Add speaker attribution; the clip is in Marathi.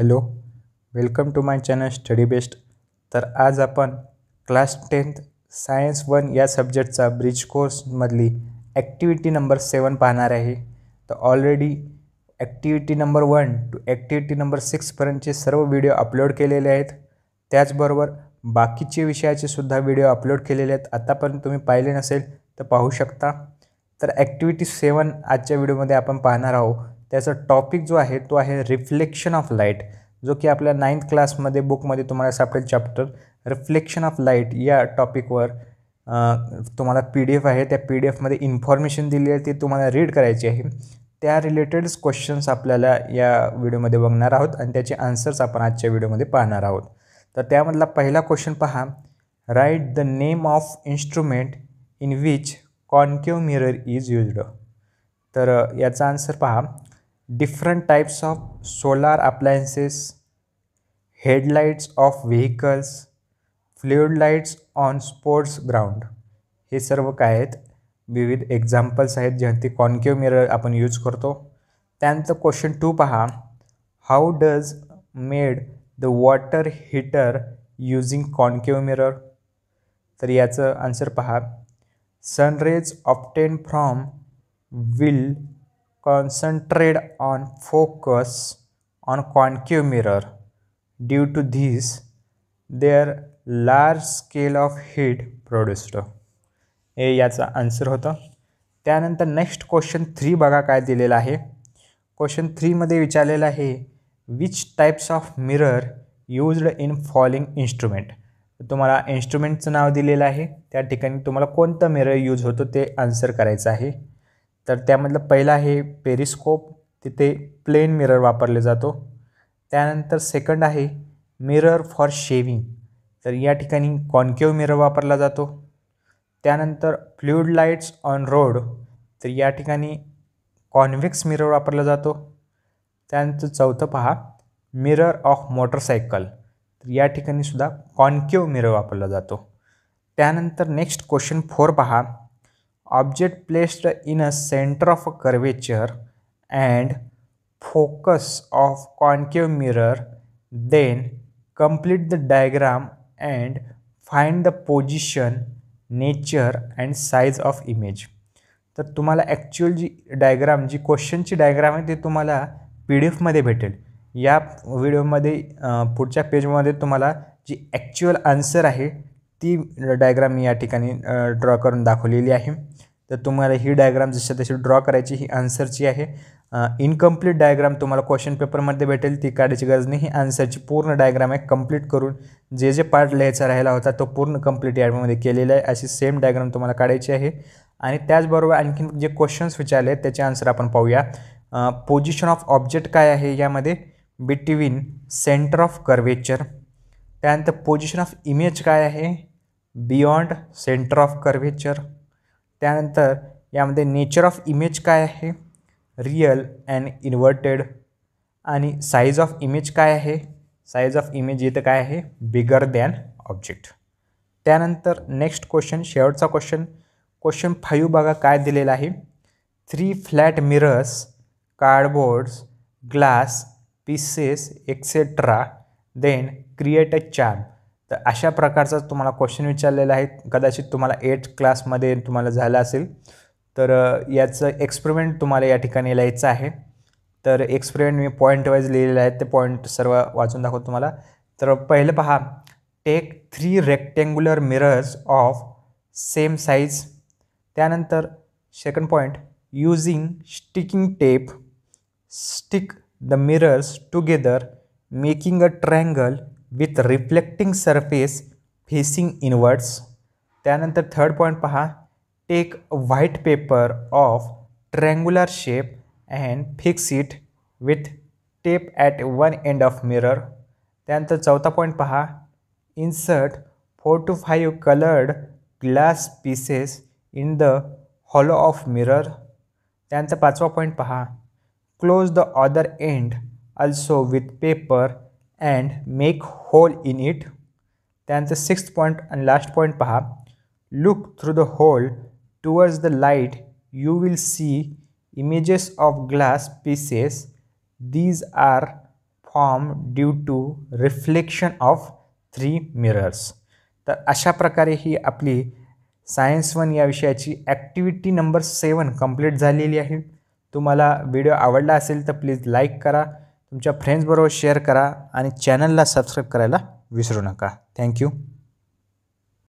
Speaker 1: hello welcome to my channel study best तर आज आपण क्लास टेन्थ सायन्स वन या सब्जेक्टचा ब्रिज कोर्समधली ॲक्टिव्हिटी नंबर सेवन पाहणार आहे तर already activity number one two activity number सिक्सपर्यंतचे सर्व व्हिडिओ अपलोड केलेले आहेत त्याचबरोबर बाकीचे विषयाचे सुद्धा व्हिडिओ अपलोड केलेले आहेत आतापर्यंत तुम्ही पाहिले नसेल तर पाहू शकता तर ॲक्टिव्हिटी सेवन आजच्या व्हिडिओमध्ये आपण पाहणार आहोत त्याचा टॉपिक जो आहे तो आहे रिफ्लेक्शन ऑफ लाईट जो की आपल्या नाईन्थ क्लासमध्ये बुकमध्ये तुम्हाला सापडेल चॅप्टर रिफ्लेक्शन ऑफ लाईट या टॉपिकवर तुम्हाला पी डी एफ आहे त्या पी डी एफमध्ये इन्फॉर्मेशन दिली आहे ती तुम्हाला रीड करायची आहे त्या रिलेटेड क्वेश्चन्स आपल्याला या व्हिडिओमध्ये बघणार आहोत आणि त्याचे आन्सर्स आपण आजच्या व्हिडिओमध्ये पाहणार आहोत तर त्यामधला पहिला क्वेश्चन पहा write the name of instrument in which concave mirror is used तर याचा आन्सर पहा different types of solar appliances, headlights of vehicles, fluid lights on sports ground हे सर्व काय आहेत विविध एक्झाम्पल्स आहेत ज्यांती कॉन्केव मिरर आपण यूज करतो त्यानंतर क्वेश्चन टू पहा how does made the water heater using concave mirror तर याचं आन्सर पहा sunrays obtain from will concentrate on focus on concave mirror due to this their large scale of heat produced हे याचा आन्सर होतं त्यानंतर नेक्स्ट क्वेश्चन थ्री बघा काय दिलेलं आहे क्वेश्चन थ्रीमध्ये विचारलेलं आहे which types of mirror used in following instrument तुम्हाला इन्स्ट्रुमेंटचं नाव दिलेलं आहे त्या ठिकाणी तुम्हाला कोणतं मिरर यूज होतो ते आन्सर करायचं आहे तर त्यामधलं पहिलं आहे पेरिस्कोप तिथे प्लेन मिरर वापरले जातो त्यानंतर सेकंड आहे मिरर फॉर शेविंग तर या ठिकाणी कॉनकेव मिरर वापरला जातो त्यानंतर फ्ल्युड लाईट्स ऑन रोड तर या ठिकाणी कॉन्व्हेक्स मिरर वापरला जातो त्यानंतर चौथं पहा मिरर ऑफ मोटरसायकल तर या ठिकाणी सुद्धा कॉन्केव मिरर वापरला जातो त्यानंतर नेक्स्ट क्वेश्चन फोर पहा object placed in a center of a curvature and focus of concave mirror then complete the diagram and find the position nature and size of image तर तुम्हाला ॲक्च्युअल जी डायग्राम जी क्वेश्चनची डायग्राम आहे ती तुम्हाला पी डी एफमध्ये भेटेल या व्हिडिओमध्ये पुढच्या पेजमध्ये तुम्हाला जी ॲक्च्युअल आन्सर आहे ती डायग्राम मी या ठिकाणी ड्रॉ करून दाखवलेली आहे तर तुम्हाला ही डायग्राम जशी तशी ड्रॉ करायची ही आन्सरची आहे इनकम्प्लीट डायग्राम तुम्हाला क्वेश्चन पेपरमध्ये भेटेल ती काढायची गरज नाही ही आन्सरची पूर्ण डायग्राम आहे कंप्लीट करून जे जे पार्ट लिहायचा राहिला होता तो पूर्ण कंप्लीट यामध्ये केलेला आहे अशी सेम डायग्राम तुम्हाला काढायची आहे आणि त्याचबरोबर आणखीन जे क्वेश्चन्स विचारले त्याचे आन्सर आपण पाहूया पोजिशन ऑफ ऑब्जेक्ट काय आहे यामध्ये बिटवीन सेंटर ऑफ कर्वेचर त्यानंतर पोजिशन ऑफ इमेज काय आहे बियॉन्ड सेंटर ऑफ कर्वेचर त्यानंतर यामध्ये नेचर ऑफ इमेज काय आहे रियल अँड इन्व्हर्टेड आणि साईज ऑफ इमेज काय आहे साईज ऑफ इमेज इथं काय आहे बिगर दॅन ऑब्जेक्ट त्यानंतर नेक्स्ट क्वेश्चन शेवटचा क्वेश्चन क्वेश्चन फाईव्ह बघा काय दिलेला आहे three flat mirrors cardboards glass pieces etcetera then create a charm तर अशा प्रकारचा तुम्हाला क्वेश्चन विचारलेला आहे कदाचित तुम्हाला एट क्लासमध्ये तुम्हाला झाला असेल तर याचं एक्सपेरिमेंट तुम्हाला या ठिकाणी लिहायचं आहे तर एक्सपेरिमेंट मी पॉईंट वाईज लिहिलेलं आहे ते पॉईंट सर्व वाचून दाखवतो तुम्हाला तर पहिलं पहा take three rectangular mirrors of same size त्यानंतर second point using sticking tape stick the mirrors together making a triangle with reflecting surface facing inwards त्यानंतर थर्ड पॉईंट पहा take white paper of triangular shape and fix it with tape at one end of mirror त्यानंतर चौथा पॉईंट पहा insert four to five coloured glass pieces in the hollow of mirror त्यानंतर पाचवा पॉईंट पहा close the other end also with paper and make hole in it त्यांचं सिक्स्थ पॉईंट आणि लास्ट पॉईंट पहा look through the hole towards the light you will see images of glass pieces these are form due to reflection of three mirrors तर अशा प्रकारे ही आपली सायन्स वन या विषयाची ॲक्टिव्हिटी नंबर सेवन कंप्लीट झालेली आहे तुम्हाला व्हिडिओ आवडला असेल तर प्लीज लाईक करा तुमच्या फ्रेंड्सबरोबर शेअर करा आणि चॅनलला सबस्क्राईब करायला विसरू नका थँक्यू